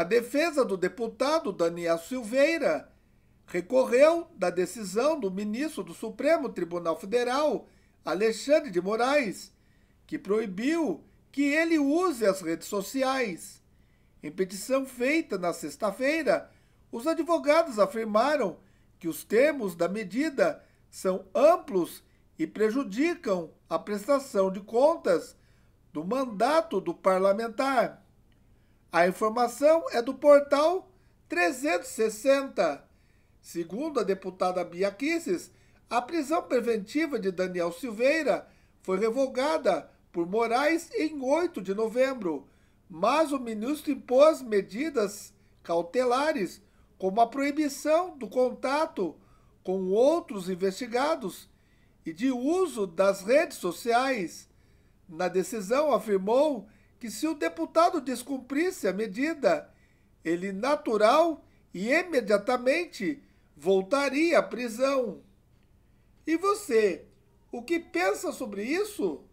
A defesa do deputado Daniel Silveira recorreu da decisão do ministro do Supremo Tribunal Federal, Alexandre de Moraes, que proibiu que ele use as redes sociais. Em petição feita na sexta-feira, os advogados afirmaram que os termos da medida são amplos e prejudicam a prestação de contas do mandato do parlamentar. A informação é do portal 360. Segundo a deputada Bia Kicis, a prisão preventiva de Daniel Silveira foi revogada por Moraes em 8 de novembro, mas o ministro impôs medidas cautelares, como a proibição do contato com outros investigados e de uso das redes sociais. Na decisão, afirmou que se o deputado descumprisse a medida, ele natural e imediatamente voltaria à prisão. E você, o que pensa sobre isso?